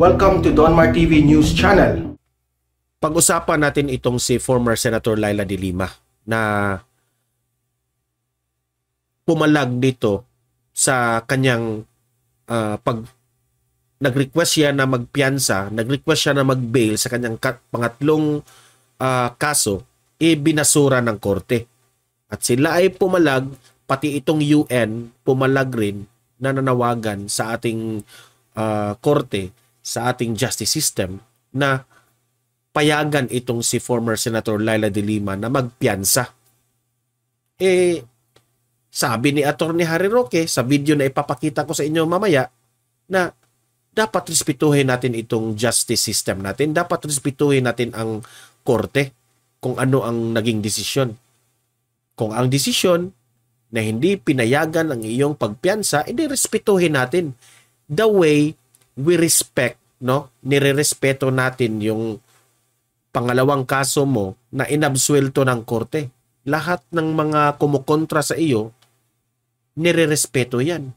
Welcome to Donmar TV News Channel. Pag-usapan natin itong si former Senator Laila de Lima na pumalag dito sa kanyang uh, pag nag-request siya na magpiansa, nag-request siya na mag-bail sa kanyang pangatlong uh, kaso, e ng korte. At sila ay pumalag, pati itong UN pumalag rin na nanawagan sa ating uh, korte sa ating justice system na payagan itong si former Senator Laila de Lima na magpiansa. Eh, sabi ni Attorney Harry Roque sa video na ipapakita ko sa inyo mamaya na dapat respetuhin natin itong justice system natin. Dapat respetuhin natin ang korte kung ano ang naging desisyon. Kung ang desisyon na hindi pinayagan ang iyong pagpiansa, hindi respetuhin natin the way we respect, no? Nirerespeto natin yung pangalawang kaso mo na inabsuelto ng korte. Lahat ng mga kumukontra sa iyo, nirerespeto yan.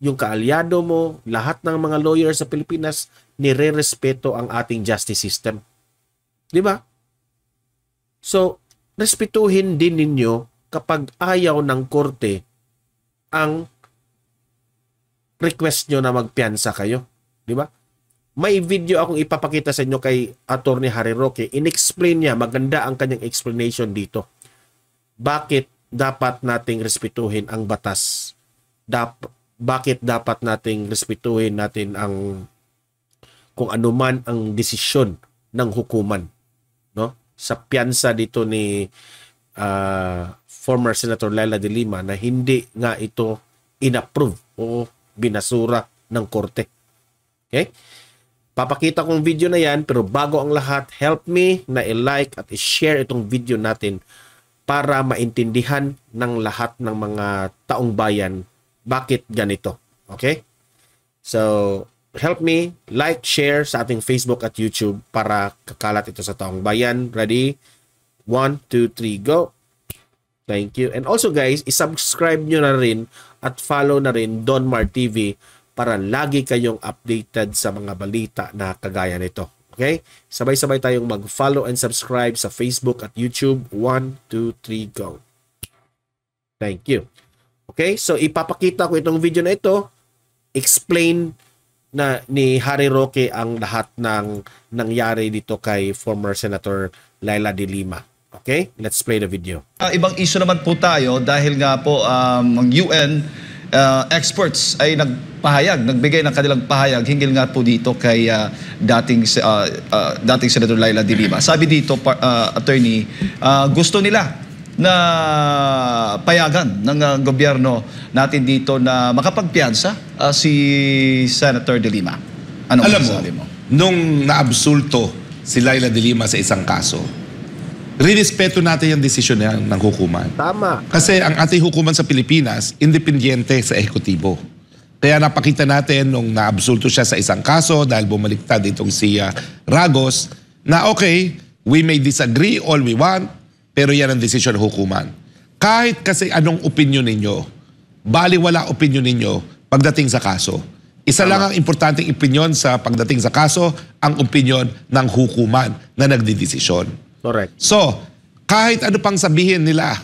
Yung kaalyado mo, lahat ng mga lawyer sa Pilipinas, nirerespeto ang ating justice system. Di ba? So, respetuhin din ninyo kapag ayaw ng korte ang request nyo na magpiansa kayo. Di ba? May video akong ipapakita sa inyo kay Attorney Harry Roque. Inexplain niya, maganda ang kanyang explanation dito. Bakit dapat nating respetuhin ang batas? Dap bakit dapat nating respetuhin natin ang kung ano man ang desisyon ng hukuman no sa piyansa dito ni uh, former Senator Laila de Lima na hindi nga ito inapprove o binasura ng korte Okay? Papakita kong video na yan, pero bago ang lahat, help me na i-like at i-share itong video natin para maintindihan ng lahat ng mga taong bayan bakit ganito. Okay? So, help me like, share sa ating Facebook at YouTube para kakalat ito sa taong bayan. Ready? 1, 2, 3, go! Thank you. And also guys, isubscribe nyo na rin at follow na rin Donmar TV para lagi kayong updated sa mga balita na kagaya nito. Okay? Sabay-sabay tayong mag-follow and subscribe sa Facebook at YouTube. 1, 2, 3, go! Thank you. Okay? So, ipapakita ko itong video na ito. Explain na ni Harry Roque ang lahat ng nangyari dito kay former Senator Laila de Lima. Okay? Let's play the video. Uh, ibang issue naman po tayo dahil nga po um, ang UN uh, experts ay nagpahayag, nagbigay ng kanilang pahayag hinggil nga po dito kay uh, dating uh, uh, dating Senator Laila de Sabi dito uh, attorney, uh, gusto nila na payagan ng uh, gobyerno natin dito na makapagpiyansa uh, si Senator De Lima. Ano Alam mo, mo, nung naabsulto si Laila De sa isang kaso, rirespeto natin yung desisyon ng, ng hukuman. Tama. Kasi ang ating hukuman sa Pilipinas, independyente sa ekotibo. Kaya napakita natin nung naabsulto siya sa isang kaso dahil bumaliktad itong si ah, Ragos na okay, we may disagree all we want, pero yan ang desisyon ng hukuman. Kahit kasi anong opinion ninyo, baliwala opinion ninyo pagdating sa kaso. Isa lang ang importanteng opinion sa pagdating sa kaso, ang opinion ng hukuman na nagdidesisyon. Correct. So, kahit ano pang sabihin nila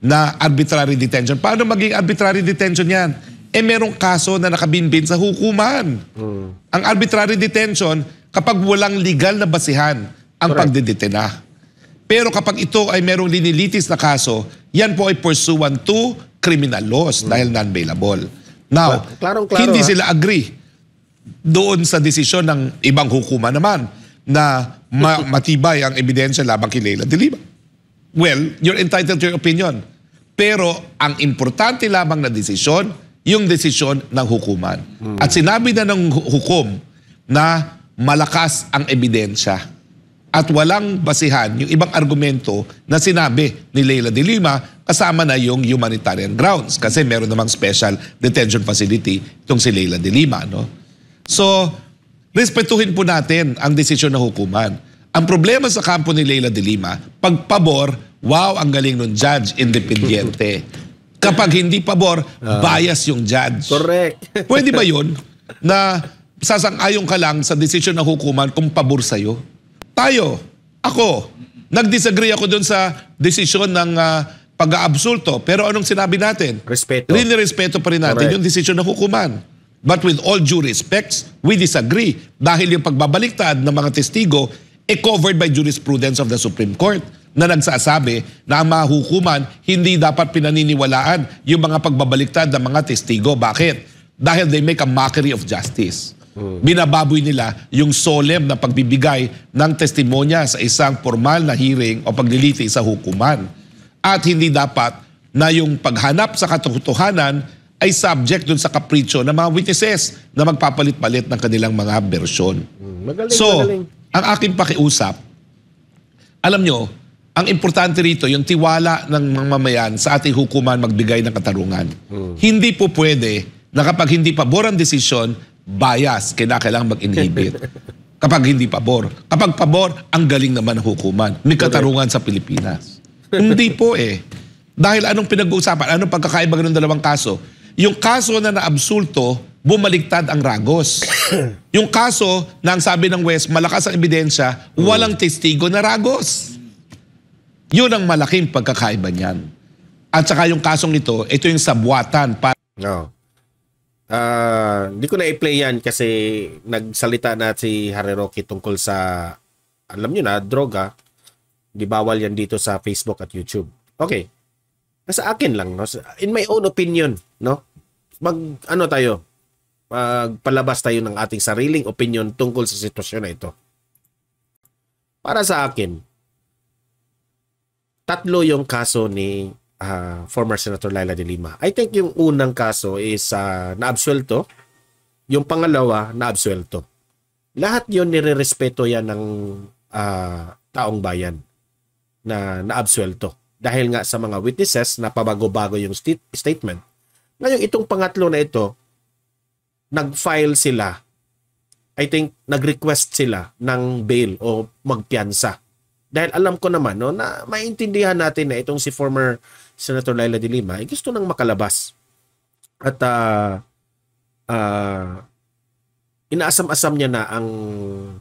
na arbitrary detention, paano maging arbitrary detention yan? Eh merong kaso na nakabinbin sa hukuman. Mm. Ang arbitrary detention, kapag walang legal na basihan ang Correct. pagdedetena. Pero kapag ito ay merong linilitis na kaso, yan po ay pursuant to criminal laws mm. dahil non-bailable. Now, Klarong, klaro, hindi ha? sila agree doon sa desisyon ng ibang hukuman naman na ma- matibay ang ebidensya labang kay Leila de Lima. Well, you're entitled to your opinion. Pero ang importante lamang na desisyon, yung desisyon ng hukuman. Hmm. At sinabi na ng hukom na malakas ang ebidensya at walang basihan yung ibang argumento na sinabi ni Leila de Lima kasama na yung humanitarian grounds kasi meron namang special detention facility itong si Leila de Lima. No? So, respetuhin po natin ang desisyon ng hukuman. Ang problema sa kampo ni Leila de Lima, pag pabor, wow, ang galing ng judge, independiente. Kapag hindi pabor, ah. bias yung judge. Correct. Pwede ba yun na sasang-ayon ka lang sa desisyon ng hukuman kung pabor sa'yo? Tayo, ako, nag-disagree ako dun sa desisyon ng uh, pag-aabsulto. Pero anong sinabi natin? Respeto. Rin-respeto pa rin natin Correct. yung desisyon ng hukuman. But with all due respects, we disagree dahil yung pagbabaliktad ng mga testigo e covered by jurisprudence of the Supreme Court na nagsasabi na ang mga hindi dapat pinaniniwalaan yung mga pagbabaliktad ng mga testigo. Bakit? Dahil they make a mockery of justice. Hmm. Binababoy nila yung solemn na pagbibigay ng testimonya sa isang formal na hearing o paglilitis sa hukuman. At hindi dapat na yung paghanap sa katotohanan ay subject dun sa kapritsyo ng mga witnesses na magpapalit-palit ng kanilang mga version. Hmm, magaling, so, magaling. ang aking pakiusap, alam nyo, ang importante rito, yung tiwala ng mamamayan sa ating hukuman magbigay ng katarungan. Hmm. Hindi po pwede na kapag hindi pabor ang desisyon, bias, kailangan mag-inhibit. kapag hindi pabor. Kapag pabor, ang galing naman ng hukuman. May katarungan sa Pilipinas. hindi po eh. Dahil anong pinag-uusapan? Anong pagkakaiba ng dalawang kaso? yung kaso na naabsulto, bumaliktad ang Ragos. yung kaso na ang sabi ng West, malakas ang ebidensya, hmm. walang testigo na Ragos. Yun ang malaking pagkakaiba niyan. At saka yung kasong ito, ito yung sabwatan. Pa No. Uh, ah, hindi ko na-play i yan kasi nagsalita na si Harry Rocky tungkol sa, alam nyo na, droga. Di bawal yan dito sa Facebook at YouTube. Okay. Sa akin lang. No? In my own opinion, no? Mag ano tayo? Magpalabas tayo ng ating sariling opinion tungkol sa sitwasyon na ito. Para sa akin, tatlo yung kaso ni uh, former Senator Laila de Lima. I think yung unang kaso is uh, naabsuelto. Yung pangalawa, naabsuelto. Lahat yon nirerespeto yan ng uh, taong bayan na naabsuelto. Dahil nga sa mga witnesses na pabago-bago yung st- statement ngayon, itong pangatlo na ito, nag-file sila. I think nag-request sila ng bail o magpiansa. Dahil alam ko naman no, na maintindihan natin na itong si former Senator Laila de Lima ay eh, gusto nang makalabas. At uh, uh, inaasam-asam niya na ang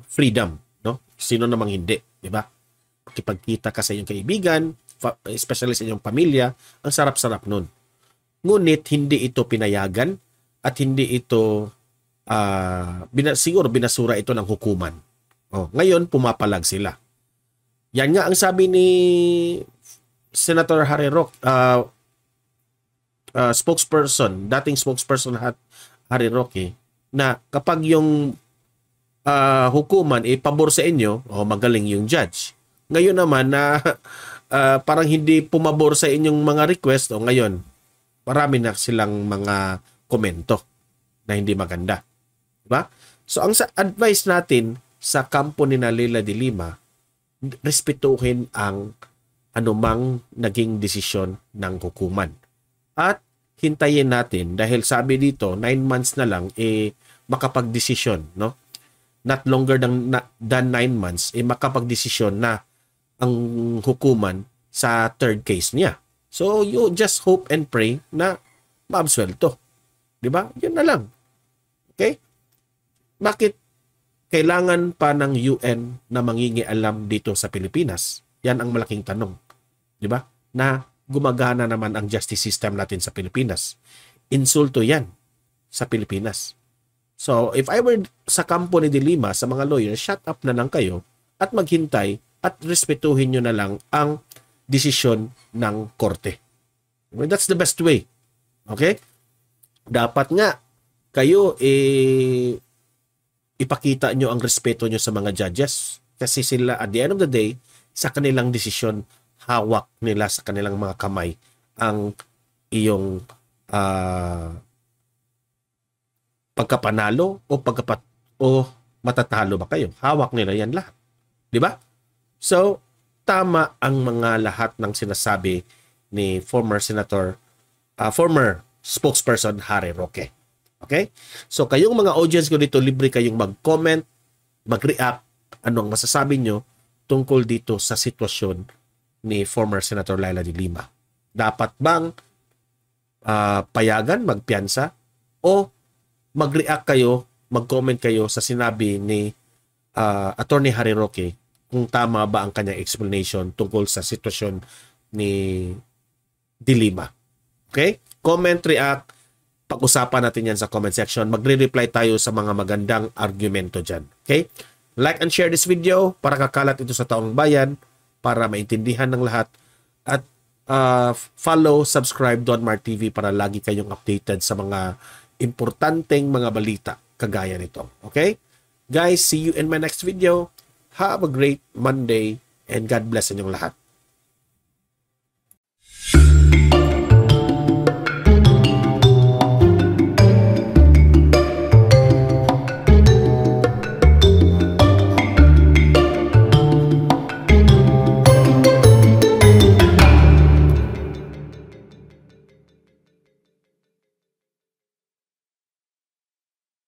freedom. No? Sino namang hindi, di ba? Pakipagkita ka sa iyong kaibigan, especially sa iyong pamilya, ang sarap-sarap nun ngunit hindi ito pinayagan at hindi ito uh, bina, siguro binasura ito ng hukuman. Oh, ngayon pumapalag sila. Yan nga ang sabi ni Senator Harry Roque, uh, uh, spokesperson, dating spokesperson hat Harry Roque, na kapag yung uh, hukuman ipabor sa inyo, oh, magaling yung judge. Ngayon naman na uh, parang hindi pumabor sa inyong mga request, o oh, ngayon, marami na silang mga komento na hindi maganda. Diba? So, ang sa advice natin sa kampo ni Nalila de Lima, respetuhin ang anumang naging desisyon ng hukuman. At hintayin natin dahil sabi dito 9 months na lang eh makapagdesisyon no not longer than than 9 months eh makapagdesisyon na ang hukuman sa third case niya So you just hope and pray na maabsuelto. 'Di ba? 'Yun na lang. Okay? Bakit kailangan pa ng UN na mangingialam dito sa Pilipinas? Yan ang malaking tanong. 'Di ba? Na gumagana naman ang justice system natin sa Pilipinas. Insulto 'yan sa Pilipinas. So, if I were sa kampo ni Dilima, sa mga lawyer, shut up na lang kayo at maghintay at respetuhin niyo na lang ang desisyon ng korte. Well, That's the best way. Okay? Dapat nga kayo eh ipakita nyo ang respeto nyo sa mga judges kasi sila at the end of the day sa kanilang desisyon hawak nila sa kanilang mga kamay ang iyong uh, pagkapanalo o pagkapat o matatalo ba kayo hawak nila yan lahat di ba so tama ang mga lahat ng sinasabi ni former Senator, uh, former spokesperson Harry Roque. Okay? So kayong mga audience ko dito, libre kayong mag-comment, mag-react, ano ang masasabi nyo tungkol dito sa sitwasyon ni former Senator Laila de Lima. Dapat bang uh, payagan, magpiansa, o mag-react kayo, mag-comment kayo sa sinabi ni uh, Attorney Harry Roque kung tama ba ang kanyang explanation tungkol sa sitwasyon ni Dilima. Okay? Comment, react, pag-usapan natin yan sa comment section. Magre-reply tayo sa mga magandang argumento dyan. Okay? Like and share this video para kakalat ito sa taong bayan, para maintindihan ng lahat. At uh, follow, subscribe Donmar TV para lagi kayong updated sa mga importanteng mga balita kagaya nito. Okay? Guys, see you in my next video. Have a great Monday and God bless inyong lahat.